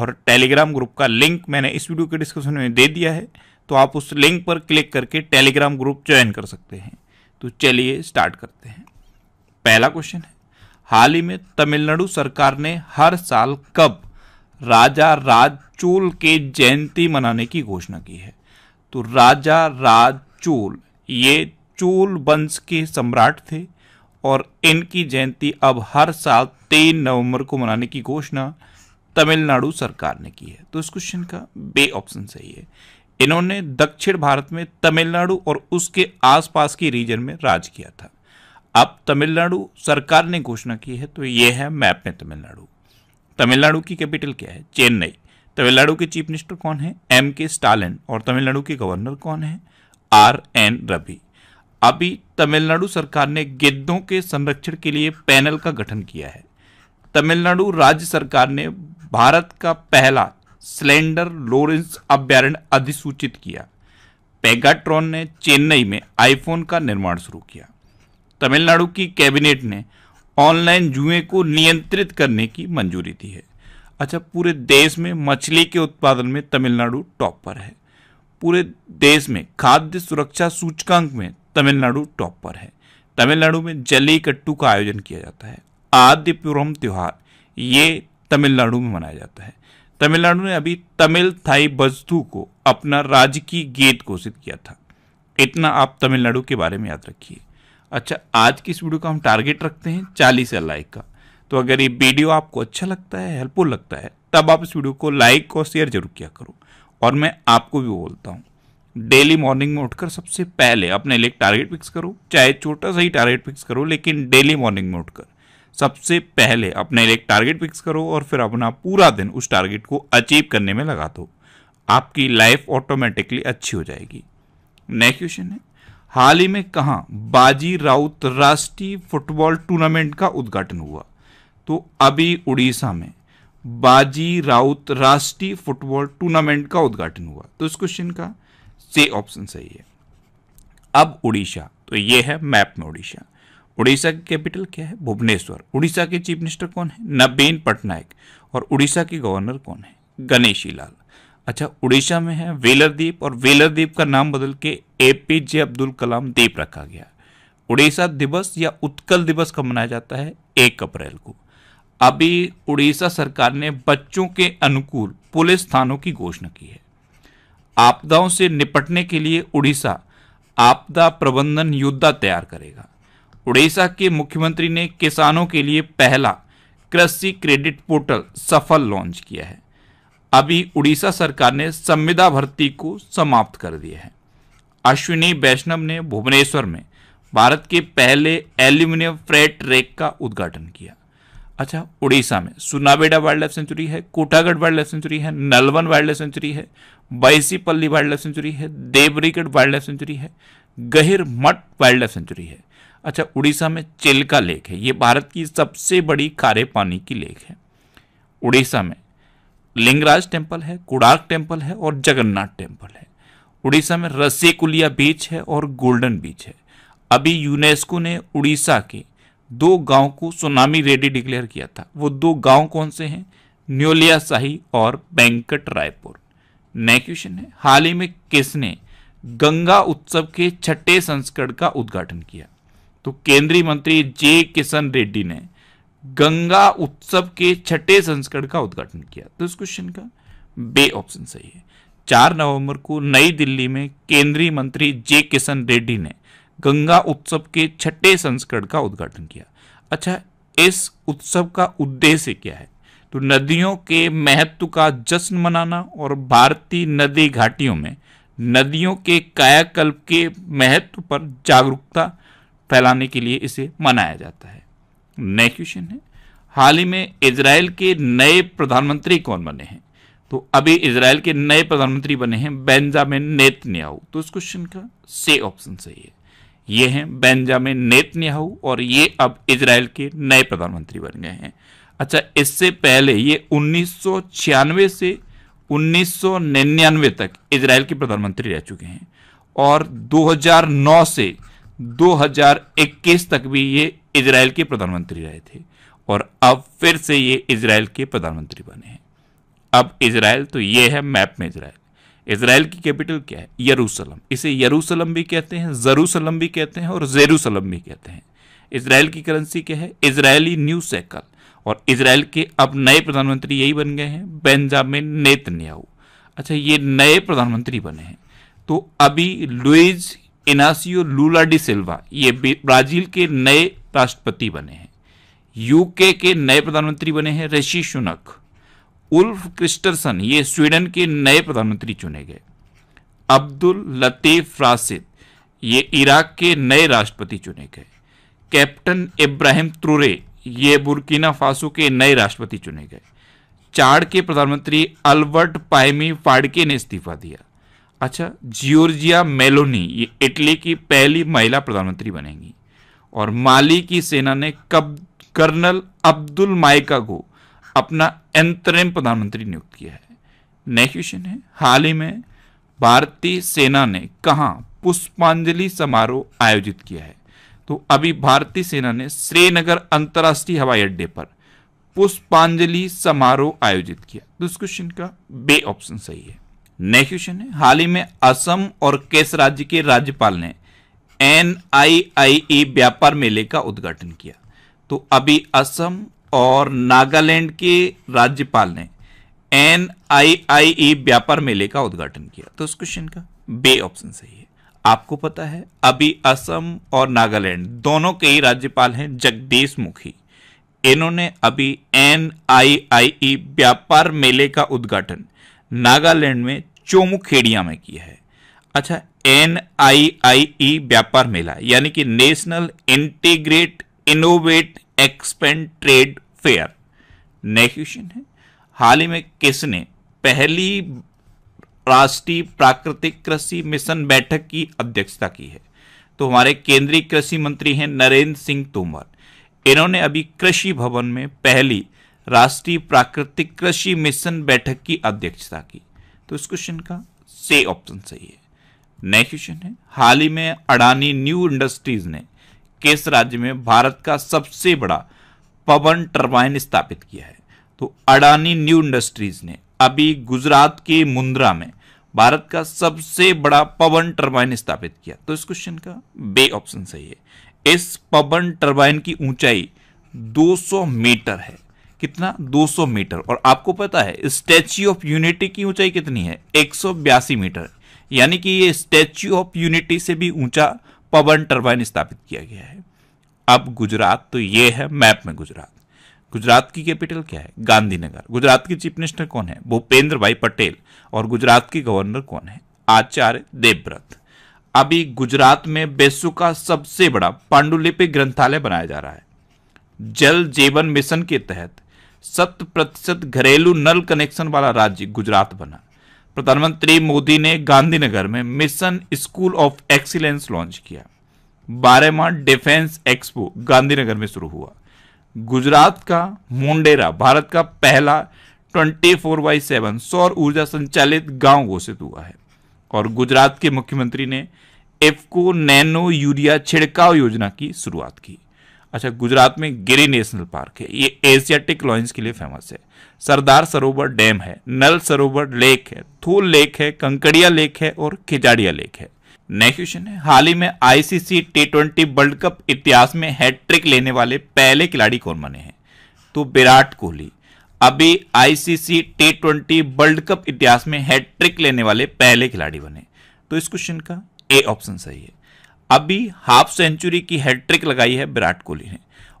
और Telegram group का link मैंने इस वीडियो के डिस्क्रिप्शन में दे दिया है तो आप उस लिंक पर क्लिक करके टेलीग्राम ग्रुप ज्वाइन कर सकते हैं तो चलिए स्टार्ट करते हैं पहला क्वेश्चन है हाल ही में तमिलनाडु सरकार ने हर साल कब राजा राज चोल के जयंती मनाने की घोषणा की है तो राजा राज चोल ये चोल वंश के सम्राट थे और इनकी जयंती अब हर साल 3 नवंबर को मनाने की घोषणा तमिलनाडु सरकार ने की है तो इस क्वेश्चन का बे ऑप्शन सही है इन्होंने दक्षिण भारत में तमिलनाडु और उसके आसपास की रीजन में राज किया था अब तमिलनाडु सरकार ने घोषणा की है तो यह है मैप में तमिलनाडु तमिलनाडु की कैपिटल क्या है चेन्नई तमिलनाडु के चीफ मिनिस्टर कौन है एम के स्टालिन और तमिलनाडु के गवर्नर कौन है आर एन रवि अभी तमिलनाडु सरकार ने गिद्धों के संरक्षण के लिए पैनल का गठन किया है तमिलनाडु राज्य सरकार ने भारत का पहला स्लेंडर लोरेंस अभ्यारण्य अधिसूचित किया पेगाट्रॉन ने चेन्नई में आईफोन का निर्माण शुरू किया तमिलनाडु की कैबिनेट ने ऑनलाइन जुए को नियंत्रित करने की मंजूरी दी है अच्छा पूरे देश में मछली के उत्पादन में तमिलनाडु टॉप पर है पूरे देश में खाद्य सुरक्षा सूचकांक में तमिलनाडु टॉप पर है तमिलनाडु में जली कट्टू का आयोजन किया जाता है आदिपुरम त्यौहार ये तमिलनाडु में मनाया जाता है तमिलनाडु ने अभी तमिल थाई बजथू को अपना राजकीय गीत घोषित किया था इतना आप तमिलनाडु के बारे में याद रखिए अच्छा आज की इस वीडियो का हम टारगेट रखते हैं चालीस लाइक का तो अगर ये वीडियो आपको अच्छा लगता है हेल्पफुल लगता है तब आप इस वीडियो को लाइक और शेयर जरूर किया करो और मैं आपको भी बोलता हूँ डेली मॉर्निंग में उठकर सबसे पहले अपने लिए टारगेट फिक्स करो चाहे छोटा सा ही टारगेट फिक्स करो लेकिन डेली मॉर्निंग में उठकर सबसे पहले अपने लिए एक टारगेट फिक्स करो और फिर अपना पूरा दिन उस टारगेट को अचीव करने में लगा दो आपकी लाइफ ऑटोमेटिकली अच्छी हो जाएगी नेक्स्ट क्वेश्चन है हाल ही में कहाँ बाजी राउत राष्ट्रीय फुटबॉल टूर्नामेंट का उद्घाटन हुआ तो अभी उड़ीसा में बाजी राउत राष्ट्रीय फुटबॉल टूर्नामेंट का उद्घाटन हुआ तो इस क्वेश्चन का से ऑप्शन सही है अब उड़ीसा तो ये है मैप में उड़ीसा उड़ीसा की कैपिटल क्या है भुवनेश्वर उड़ीसा के चीफ मिनिस्टर कौन है नबीन पटनायक और उड़ीसा के गवर्नर कौन है गणेशी लाल अच्छा उड़ीसा में है वेलर द्वीप और वेलर द्वीप का नाम बदल के ए पी जे अब्दुल कलाम द्वीप रखा गया उड़ीसा दिवस या उत्कल दिवस का मनाया जाता है एक अप्रैल को अभी उड़ीसा सरकार ने बच्चों के अनुकूल पुलिस थानों की घोषणा की है आपदाओं से निपटने के लिए उड़ीसा आपदा प्रबंधन योद्धा तैयार करेगा उड़ीसा के मुख्यमंत्री ने किसानों के लिए पहला कृषि क्रेडिट पोर्टल सफल लॉन्च किया है अभी उड़ीसा सरकार ने संविदा भर्ती को समाप्त कर दिया है अश्विनी वैष्णव ने भुवनेश्वर में भारत के पहले एल्यूमिनियम फ्रेट रेक का उद्घाटन किया अच्छा उड़ीसा में सुनाबेडा वाइल्ड लाइफ सेंचुरी है कोटागढ़ वाइल्ड लाइफ सेंचुरी है नलवन वाइल्ड लाइफ सेंचुरी है बैसीपल्ली वाइल्ड लाइफ सेंचुरी है देवरीगढ़ वाइल्ड लाइफ सेंचुरी है गहिर मठ वाइल्ड लाइफ सेंचुरी है अच्छा उड़ीसा में चिल्का लेक है ये भारत की सबसे बड़ी खारे पानी की लेक है उड़ीसा में लिंगराज टेम्पल है कुड़ाक टेम्पल है और जगन्नाथ टेम्पल है उड़ीसा में रसेकुलिया बीच है और गोल्डन बीच है अभी यूनेस्को ने उड़ीसा के दो गांव को सुनामी रेडी डिक्लेयर किया था वो दो गांव कौन से हैं न्योलिया शाही और बैंकट रायपुर नेक्स्ट क्वेश्चन है हाल ही में किसने गंगा उत्सव के छठे संस्करण का उद्घाटन किया तो केंद्रीय मंत्री जे किशन रेड्डी ने गंगा उत्सव के छठे संस्करण का उद्घाटन किया तो इस क्वेश्चन का बे ऑप्शन सही है चार नवंबर को नई दिल्ली में केंद्रीय मंत्री जे किशन रेड्डी ने गंगा उत्सव के छठे संस्करण का उद्घाटन किया अच्छा इस उत्सव का उद्देश्य क्या है तो नदियों के महत्व का जश्न मनाना और भारतीय नदी घाटियों में नदियों के कायाकल्प के महत्व पर जागरूकता फैलाने के लिए इसे मनाया जाता है नए क्वेश्चन है हाल ही में इसराइल के नए प्रधानमंत्री कौन बने हैं तो अभी इसराइल के नए प्रधानमंत्री बने हैं बेंजामिन नेतन्याहू तो इस क्वेश्चन का से ऑप्शन सही है ये हैं बेंजामिन नेतन्याहू और ये अब इसराइल के नए प्रधानमंत्री बन गए हैं अच्छा इससे पहले ये उन्नीस से उन्नीस तक इसराइल के प्रधानमंत्री रह चुके हैं और 2009 से 2021 तक भी ये इसराइल के प्रधानमंत्री रहे थे और अब फिर से ये इसराइल के प्रधानमंत्री बने हैं अब इसराइल तो ये है मैप में इसराइल इसराइल की कैपिटल क्या है यरूशलम इसे यरूशलम भी कहते हैं जरूसलम भी कहते हैं और जेरूसलम भी कहते हैं इसराइल की करेंसी क्या है इसराइली न्यू सैकल और इसराइल के अब नए प्रधानमंत्री यही बन गए हैं बेंजामिन नेतन्याहू अच्छा ये नए प्रधानमंत्री बने हैं तो अभी लुइज इनासियो लूला डी सिल्वा ये ब्राजील के नए राष्ट्रपति बने हैं यूके के नए प्रधानमंत्री बने हैं ऋषि सुनक उल्फ क्रिस्टरसन ये स्वीडन के नए प्रधानमंत्री चुने गए अब्दुल लतीफ रासिद ये इराक के नए राष्ट्रपति चुने गए कैप्टन इब्राहिम त्रुरे ये बुर्किना फासो के नए राष्ट्रपति चुने गए चाड़ के प्रधानमंत्री अल्बर्ट पायमी फाड़के ने इस्तीफा दिया अच्छा जियोर्जिया मेलोनी ये इटली की पहली महिला प्रधानमंत्री बनेंगी और माली की सेना ने कब कर्नल अब्दुल माइका को अपना अंतरिम प्रधानमंत्री नियुक्त किया है नेक्स्ट क्वेश्चन है हाल ही में भारतीय सेना ने कहा पुष्पांजलि समारोह आयोजित किया है तो अभी भारतीय सेना ने श्रीनगर अंतर्राष्ट्रीय हवाई अड्डे पर पुष्पांजलि समारोह आयोजित किया तो इस क्वेश्चन का बे ऑप्शन सही है नेक्स्ट क्वेश्चन है हाल ही में असम और केस राज्य के राज्यपाल ने एन व्यापार मेले का उद्घाटन किया तो अभी असम और नागालैंड के राज्यपाल ने एन व्यापार मेले का उद्घाटन किया तो उस क्वेश्चन का बे ऑप्शन सही है आपको पता है अभी असम और नागालैंड दोनों के ही राज्यपाल हैं जगदीश मुखी इन्होंने अभी एन व्यापार मेले का उद्घाटन नागालैंड में खेड़िया में किया है अच्छा एन आई आई ई व्यापार मेला यानी कि national integrate innovate expand trade fair next question है हाल ही में किसने पहली राष्ट्रीय प्राकृतिक कृषि मिशन बैठक की अध्यक्षता की है तो हमारे केंद्रीय कृषि मंत्री हैं नरेंद्र सिंह तोमर इन्होंने अभी कृषि भवन में पहली राष्ट्रीय प्राकृतिक कृषि मिशन बैठक की अध्यक्षता की तो इस क्वेश्चन का से ऑप्शन सही है नेक्स्ट क्वेश्चन है हाल ही में अडानी न्यू इंडस्ट्रीज ने किस राज्य में भारत का सबसे बड़ा पवन टर्बाइन स्थापित किया है तो अडानी न्यू इंडस्ट्रीज ने अभी गुजरात के मुंद्रा में भारत का सबसे बड़ा पवन टर्बाइन स्थापित किया तो इस क्वेश्चन का बे ऑप्शन सही है इस पवन टर्बाइन की ऊंचाई 200 मीटर है कितना 200 मीटर और आपको पता है स्टैच्यू ऑफ यूनिटी की ऊंचाई कितनी है एक मीटर यानी कि ये स्टैच्यू ऑफ यूनिटी से भी ऊंचा पवन टर्बाइन स्थापित किया गया है अब गुजरात तो ये है मैप में गुजरात गुजरात की कैपिटल क्या है गांधीनगर गुजरात के चीफ मिनिस्टर कौन है भूपेंद्र भाई पटेल और गुजरात के गवर्नर कौन है आचार्य देवव्रत अभी गुजरात में बेसु का सबसे बड़ा पांडुलिपि ग्रंथालय बनाया जा रहा है जल जीवन मिशन के तहत शत प्रतिशत घरेलू नल कनेक्शन वाला राज्य गुजरात बना प्रधानमंत्री मोदी ने गांधीनगर में mission school of excellence launch किया बारहवा डिफेंस एक्सपो गांधीनगर में शुरू हुआ गुजरात का मुंडेरा भारत का पहला 24 फोर बाई सेवन सौर ऊर्जा संचालित गांव घोषित हुआ है और गुजरात के मुख्यमंत्री ने एफको नैनो यूरिया छिड़काव योजना की शुरुआत की अच्छा गुजरात में गिरी नेशनल पार्क है ये एशियाटिक लॉइंस के लिए फेमस है सरदार सरोवर डैम है नल सरोवर लेक है थूल लेक है कंकड़िया लेक है और खिजाड़िया लेक है नेक्स्ट क्वेश्चन है हाल ही में ICC T twenty World Cup इतिहास में हैट्रिक लेने वाले पहले खिलाड़ी कौन बने हैं तो विराट कोहली अभी ICC T twenty World Cup इतिहास में हैट्रिक लेने वाले पहले खिलाड़ी बने तो इस क्वेश्चन का ए ऑप्शन सही है अभी हाफ सेंचुरी की हैट्रिक लगाई है विराट कोहली ने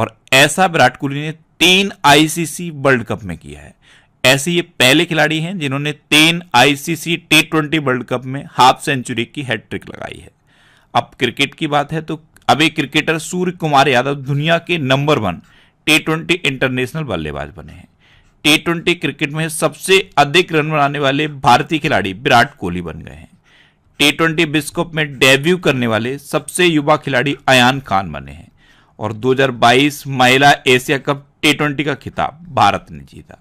और ऐसा विराट कोहली ने तीन आईसीसी वर्ल्ड कप में किया है ऐसे ये पहले खिलाड़ी हैं जिन्होंने तीन ICC T twenty World Cup में हाफ सेंचुरी की हैट्रिक लगाई है अब क्रिकेट की बात है तो अभी क्रिकेटर सूर्य कुमार यादव दुनिया के number one T twenty international बल्लेबाज बने हैं टी ट्वेंटी क्रिकेट में सबसे अधिक रन बनाने वाले भारतीय खिलाड़ी विराट कोहली बन गए हैं टी ट्वेंटी विश्वकप में डेब्यू करने वाले सबसे युवा खिलाड़ी अयान खान बने हैं और 2022 महिला एशिया कप टी ट्वेंटी का खिताब भारत ने जीता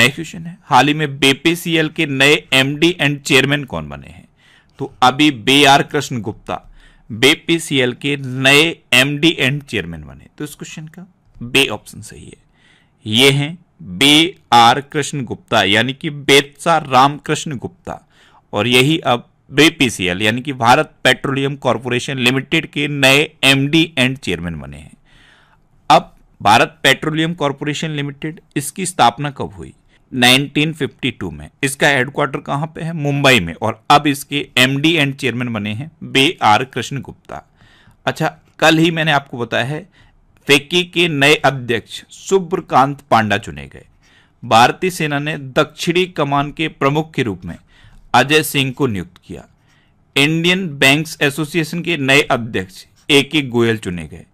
नेक्स्ट क्वेश्चन है हाल ही में बीपीसीएल के नए एमडी एंड चेयरमैन कौन बने हैं तो अभी B R Krishna Gupta BPCL के नए एमडी एंड चेयरमैन बने तो इस क्वेश्चन का बे ऑप्शन सही है ये हैं बे आर कृष्ण गुप्ता यानी कि बेतसा रामकृष्ण गुप्ता और यही अब बीपीसीएल यानी कि भारत पेट्रोलियम कॉरपोरेशन लिमिटेड के नए एमडी एंड चेयरमैन बने हैं अब भारत पेट्रोलियम कॉरपोरेशन लिमिटेड इसकी स्थापना कब हुई 1952 में इसका हेडक्वार्टर कहां पे है मुंबई में और अब इसके एमडी एंड चेयरमैन बने हैं बे आर कृष्ण गुप्ता अच्छा कल ही मैंने आपको बताया है फेकी के नए अध्यक्ष सुब्रकांत पांडा चुने गए भारतीय सेना ने दक्षिणी कमान के प्रमुख के रूप में अजय सिंह को नियुक्त किया इंडियन बैंक्स एसोसिएशन के नए अध्यक्ष ए के गोयल चुने गए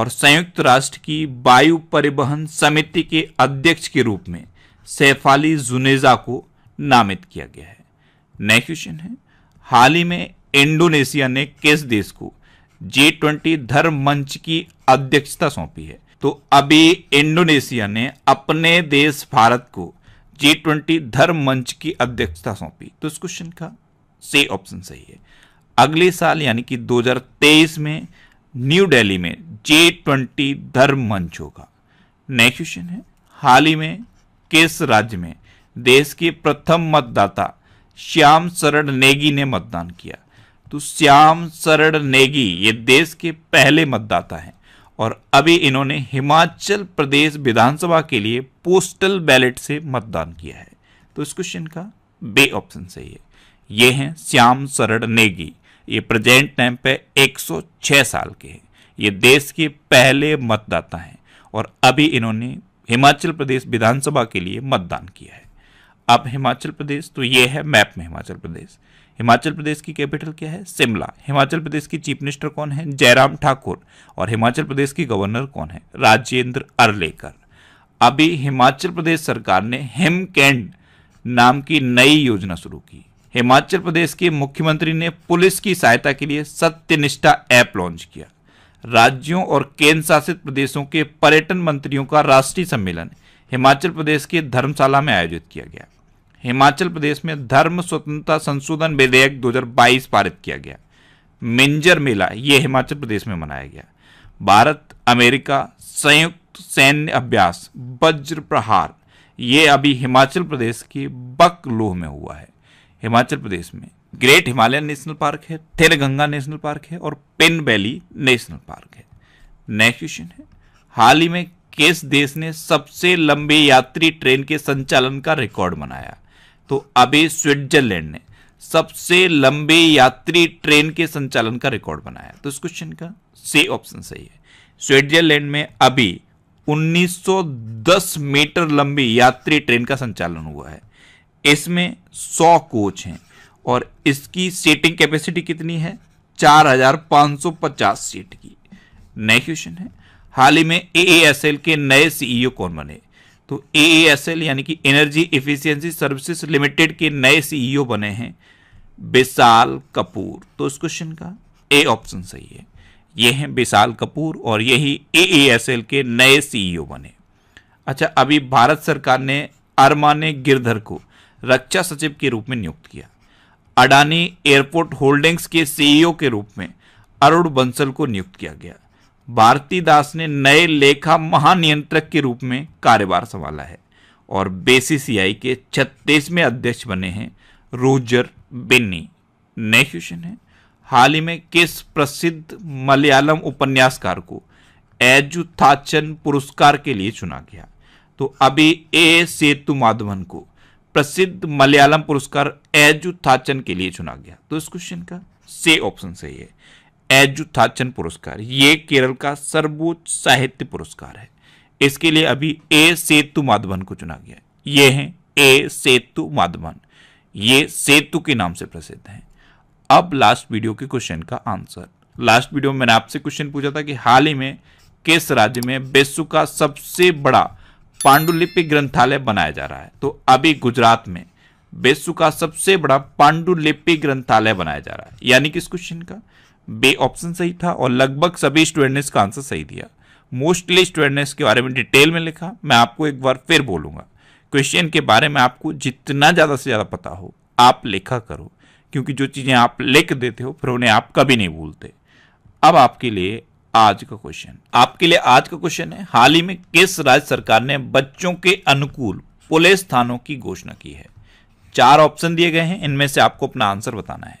और संयुक्त राष्ट्र की वायु परिवहन समिति के अध्यक्ष के रूप में सैफाली जुनेजा को नामित किया गया है नेक्स्ट क्वेश्चन है हाल ही में इंडोनेशिया ने किस देश को जी ट्वेंटी धर्म मंच की अध्यक्षता सौंपी है तो अभी इंडोनेशिया ने अपने देश भारत को जी ट्वेंटी धर्म मंच की अध्यक्षता सौंपी तो इस क्वेश्चन का से ऑप्शन सही है अगले साल यानी कि 2023 में न्यू दिल्ली में जे ट्वेंटी धर्म मंच होगा नेक्स्ट क्वेश्चन है हाल ही में किस राज्य में देश के प्रथम मतदाता श्याम शरण नेगी ने मतदान किया तो श्याम शरण नेगी ये देश के पहले मतदाता हैं और अभी इन्होंने हिमाचल प्रदेश विधानसभा के लिए पोस्टल बैलेट से मतदान किया है तो इस क्वेश्चन का बे ऑप्शन सही है ये हैं श्याम शरण नेगी ये प्रेजेंट टाइम पे 106 साल के हैं ये देश के पहले मतदाता हैं और अभी इन्होंने हिमाचल प्रदेश विधानसभा के लिए मतदान किया है अब हिमाचल प्रदेश तो ये है मैप में हिमाचल प्रदेश हिमाचल प्रदेश की कैपिटल क्या है शिमला हिमाचल प्रदेश की चीफ मिनिस्टर कौन है जयराम ठाकुर और हिमाचल प्रदेश की गवर्नर कौन है राजेंद्र अरलेकर अभी हिमाचल प्रदेश सरकार ने हिम कैंड नाम की नई योजना शुरू की हिमाचल प्रदेश के मुख्यमंत्री ने पुलिस की सहायता के लिए सत्यनिष्ठा ऐप लॉन्च किया राज्यों और केंद्र शासित प्रदेशों के पर्यटन मंत्रियों का राष्ट्रीय सम्मेलन हिमाचल प्रदेश के धर्मशाला में आयोजित किया गया हिमाचल प्रदेश में धर्म स्वतंत्रता संशोधन विधेयक 2022 पारित किया गया मिंजर मेला ये हिमाचल प्रदेश में मनाया गया भारत अमेरिका संयुक्त सैन्य अभ्यास वज्र प्रहार ये अभी हिमाचल प्रदेश के बकलोह में हुआ है हिमाचल प्रदेश में ग्रेट हिमालयन नेशनल पार्क है थेलगंगा नेशनल पार्क है और पिन वैली नेशनल पार्क है नेक्स्ट क्वेश्चन है हाल ही में किस देश ने सबसे लंबी यात्री ट्रेन के संचालन का रिकॉर्ड बनाया तो अभी स्विट्जरलैंड ने सबसे लंबे यात्री ट्रेन के संचालन का रिकॉर्ड बनाया तो इस क्वेश्चन का सी ऑप्शन सही है स्विट्जरलैंड में अभी 1910 मीटर लंबी यात्री ट्रेन का संचालन हुआ है इसमें 100 कोच हैं और इसकी सीटिंग कैपेसिटी कितनी है 4550 सीट की नए क्वेश्चन है हाल ही में एएसएल के नए सीईओ e कौन बने तो एएसएल यानी कि एनर्जी इफिशियंसी सर्विसेज लिमिटेड के नए सीईओ e बने हैं विशाल कपूर तो इस क्वेश्चन का ए ऑप्शन सही है ये हैं विशाल कपूर और यही एएसएल के नए सीईओ e बने अच्छा अभी भारत सरकार ने अरमाने गिरधर को रक्षा सचिव के रूप में नियुक्त किया अडानी एयरपोर्ट होल्डिंग्स के सीईओ e के रूप में अरुण बंसल को नियुक्त किया गया भारती दास ने नए लेखा महानियंत्रक के रूप में कार्यभार संभाला है और बेसीसीआई के छत्तीसवें अध्यक्ष बने हैं रोजर बेनी नए क्वेश्चन है हाल ही में किस प्रसिद्ध मलयालम उपन्यासकार को एजु थाचन पुरस्कार के लिए चुना गया तो अभी ए सेतु माधवन को प्रसिद्ध मलयालम पुरस्कार एजु के लिए चुना गया तो इस क्वेश्चन का से ऑप्शन सही है एजुथाचन पुरस्कार ये केरल का सर्वोच्च साहित्य पुरस्कार है इसके लिए अभी ए सेतु माधवन को चुना गया ये हैं ए सेतु माधवन ये सेतु के नाम से प्रसिद्ध हैं अब लास्ट वीडियो के क्वेश्चन का आंसर लास्ट वीडियो में मैंने आपसे क्वेश्चन पूछा था कि हाल ही में किस राज्य में विश्व का सबसे बड़ा पांडुलिपि ग्रंथालय बनाया जा रहा है तो अभी गुजरात में विश्व का सबसे बड़ा पांडुलिपि ग्रंथालय बनाया जा रहा है यानी किस क्वेश्चन का बे ऑप्शन सही था और लगभग सभी स्टूडेंट ने इसका आंसर सही दिया मोस्टली स्टूडेंट ने इसके बारे में डिटेल में लिखा मैं आपको एक बार फिर बोलूंगा क्वेश्चन के बारे में आपको जितना ज़्यादा से ज़्यादा पता हो आप लिखा करो क्योंकि जो चीज़ें आप लिख देते हो फिर उन्हें आप कभी नहीं भूलते अब आपके लिए आज का क्वेश्चन आपके लिए आज का क्वेश्चन है हाल ही में किस राज्य सरकार ने बच्चों के अनुकूल पुलिस थानों की घोषणा की है चार ऑप्शन दिए गए हैं इनमें से आपको अपना आंसर बताना है